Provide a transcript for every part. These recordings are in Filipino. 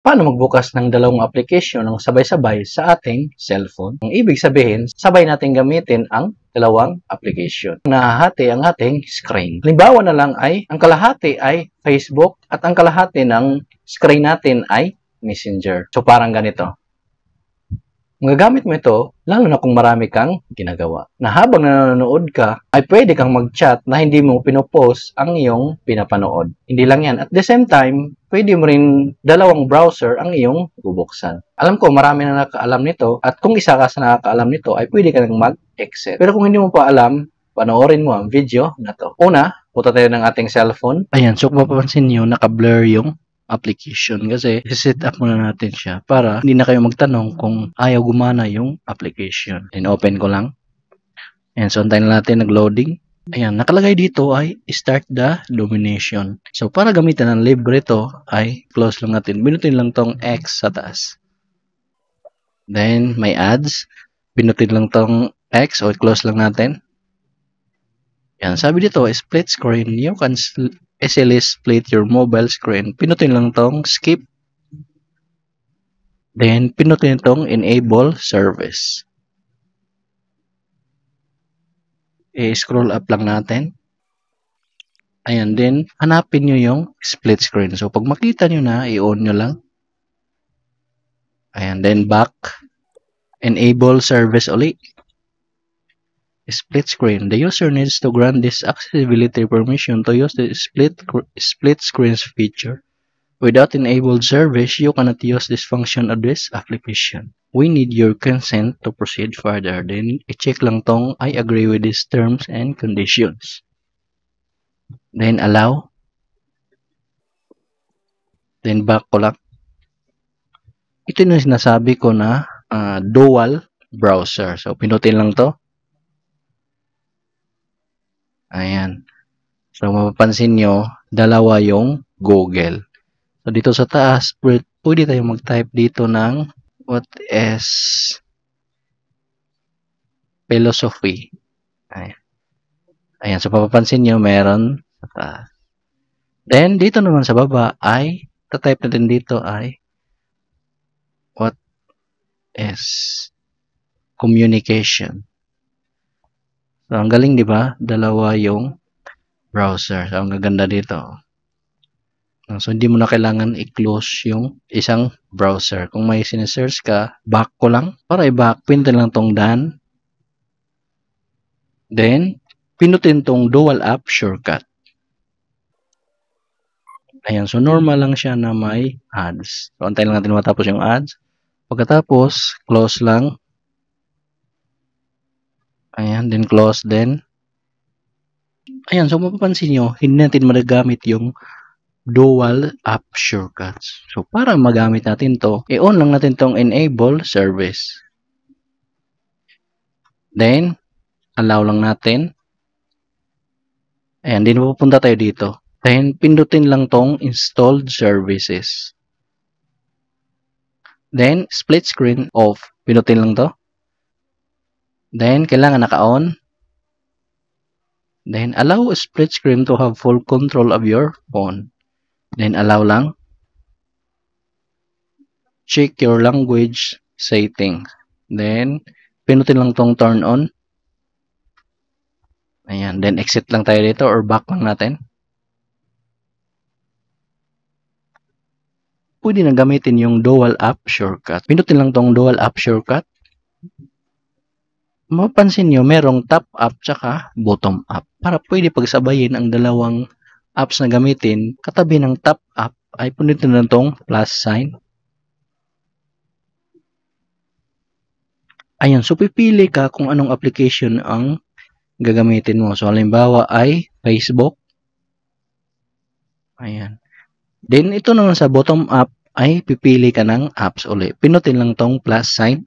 Paano magbukas ng dalawang application ng sabay-sabay sa ating cellphone? Ang ibig sabihin, sabay natin gamitin ang dalawang application. Nahahati ang ating screen. Halimbawa na lang ay, ang kalahati ay Facebook at ang kalahati ng screen natin ay Messenger. So parang ganito. Magagamit mo ito lalo na kung marami kang ginagawa. Na habang nanonood ka, ay pwede kang mag-chat na hindi mo pinopost ang iyong pinapanood. Hindi lang yan. At the same time, pwede mo rin dalawang browser ang iyong bubuksan. Alam ko, marami na nakakaalam nito at kung isa ka sa nakakaalam nito, ay pwede ka nang mag-exit. Pero kung hindi mo pa alam, panoorin mo ang video na to. Una, punta tayo ng ating cellphone. Ayan, so kung mapapansin nyo, naka-blur yung application kasi set up muna natin siya para hindi na kayo magtanong kung ayaw gumana yung application. Then open ko lang. And so antayin na natin nag-loading. Ayan, nakalagay dito ay start the domination. So para gamitin ng libre to ay close lang natin. Binutin lang tong X sa taas. Then may ads. Binutin lang tong X o close lang natin. Ayan, sabi dito, split screen, you can SLS plate your mobile screen. Pinutin lang tong skip. Then, pinutin tong enable service. I-scroll up lang natin. Ayan din, hanapin nyo yung split screen. So, pag makita nyo na, i-on nyo lang. Ayan, then back. Enable service ulit. split screen. The user needs to grant this accessibility permission to use the split, split screens feature. Without enabled service, you cannot use this function of this application. We need your consent to proceed further. Then, check lang tong I agree with these terms and conditions. Then, allow. Then, back ko Ito yung sinasabi ko na uh, dual browser. So, pinutin lang to. Ayan. So, mapapansin nyo, dalawa yung Google. So, dito sa taas, pwede tayong mag-type dito ng what is philosophy. Ayan. Ayan. So, mapapansin nyo, meron sa taas. Then, dito naman sa baba ay, tatype natin dito ay what is communication. So, ang galing, di ba? Dalawa yung browser. So, ang gaganda dito. So, hindi mo na kailangan i-close yung isang browser. Kung may sinesearch ka, back ko lang. Para i-back, pinutin lang tong done. Then, pinutin tong dual app shortcut. Ayan. So, normal lang siya na may ads. So, antayin lang natin matapos yung ads. Pagkatapos, close lang Ayan, then close then. Ayan, so mapapansin nyo, hindi natin magagamit yung dual app shortcuts. So, para magamit natin to, i-on lang natin tong enable service. Then, allow lang natin. Ayan, din pupunta tayo dito. Then, pindutin lang tong installed services. Then, split screen off. Pindutin lang to. Then, kailangan naka-on. Then, allow split screen to have full control of your phone. Then, allow lang. Check your language settings. Then, pinutin lang tong turn on. Ayan. Then, exit lang tayo dito or back lang natin. Pwede na gamitin yung dual app shortcut. Pinutin lang tong dual app shortcut mapansin nyo, merong top up tsaka bottom up. Para pwede pagsabayin ang dalawang apps na gamitin, katabi ng top up ay punutin na itong plus sign. Ayan, so pipili ka kung anong application ang gagamitin mo. So, halimbawa ay Facebook. Ayan. Then, ito naman sa bottom up ay pipili ka ng apps uli. Pinutin lang tong plus sign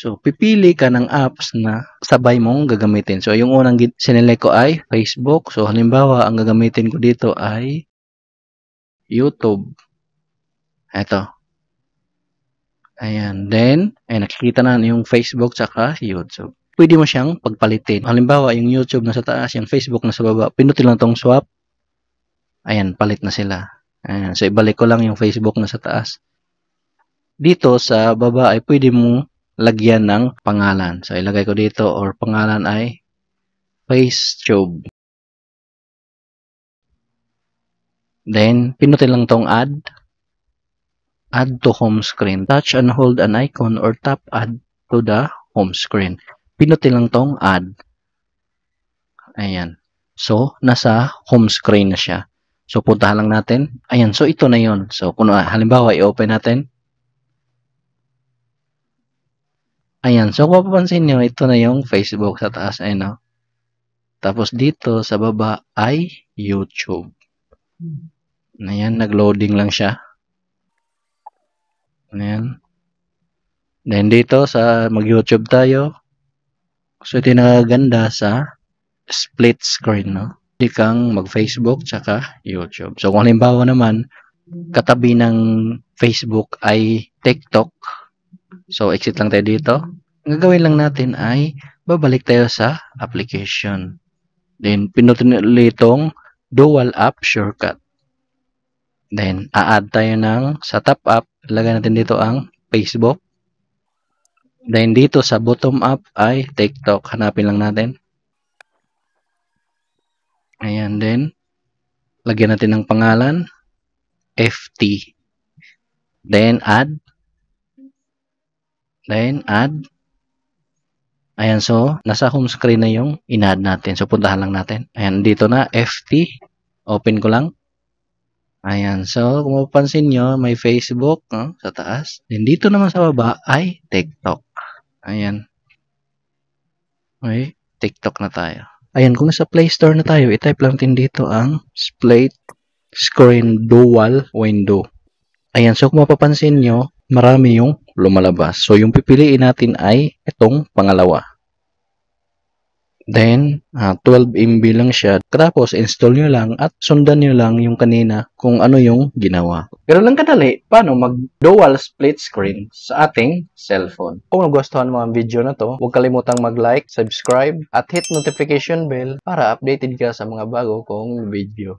So, pipili ka ng apps na sabay mong gagamitin. So, yung unang sinilay ko ay Facebook. So, halimbawa, ang gagamitin ko dito ay YouTube. Ito. Ayan. Then, ay nakikita na yung Facebook tsaka YouTube. Pwede mo siyang pagpalitin. Halimbawa, yung YouTube nasa taas, yung Facebook nasa baba. Pinutin lang tong swap. Ayan, palit na sila. Ayan. So, ibalik ko lang yung Facebook nasa taas. Dito sa baba ay pwede mo lagyan ng pangalan. So, ilagay ko dito or pangalan ay FaceTube. Then, pinutin lang tong add. Add to home screen. Touch and hold an icon or tap add to the home screen. Pinutin lang tong add. Ayan. So, nasa home screen na siya. So, puntahan lang natin. Ayan. So, ito na yon So, kuno, halimbawa, i-open natin. Ayan. So, kung papansin nyo, ito na yung Facebook sa taas. Ayan, no? Oh. Tapos, dito sa baba ay YouTube. Ayan, nag-loading lang siya. Ayan. Then, dito sa mag-YouTube tayo. So, ito nakaganda sa split screen, no? Pwede kang mag-Facebook tsaka YouTube. So, kung halimbawa naman, katabi ng Facebook ay TikTok, So, exit lang tayo dito. Ang gagawin lang natin ay babalik tayo sa application. Then, pinutin ulit itong dual app shortcut. Then, a-add tayo ng sa top up, lagay natin dito ang Facebook. Then, dito sa bottom up ay TikTok. Hanapin lang natin. Ayan din. Lagyan natin ng pangalan. FT. Then, add. Then, add. Ayan, so, nasa home screen na yung in-add natin. So, puntahan lang natin. Ayan, dito na, FT. Open ko lang. Ayan, so, kung mapapansin nyo, may Facebook no, sa taas. Then, dito naman sa baba ay TikTok. Ayan. Okay, TikTok na tayo. Ayan, kung sa Play Store na tayo, itype lang din dito ang split screen dual window. Ayan, so kung mapapansin nyo, marami yung lumalabas. So, yung pipiliin natin ay itong pangalawa. Then, uh, ah, 12MB lang siya. Tapos, install nyo lang at sundan nyo lang yung kanina kung ano yung ginawa. Pero lang kadali, paano mag-dual split screen sa ating cellphone. Kung nagustuhan mo ang video na to, huwag kalimutang mag-like, subscribe, at hit notification bell para updated ka sa mga bago kong video.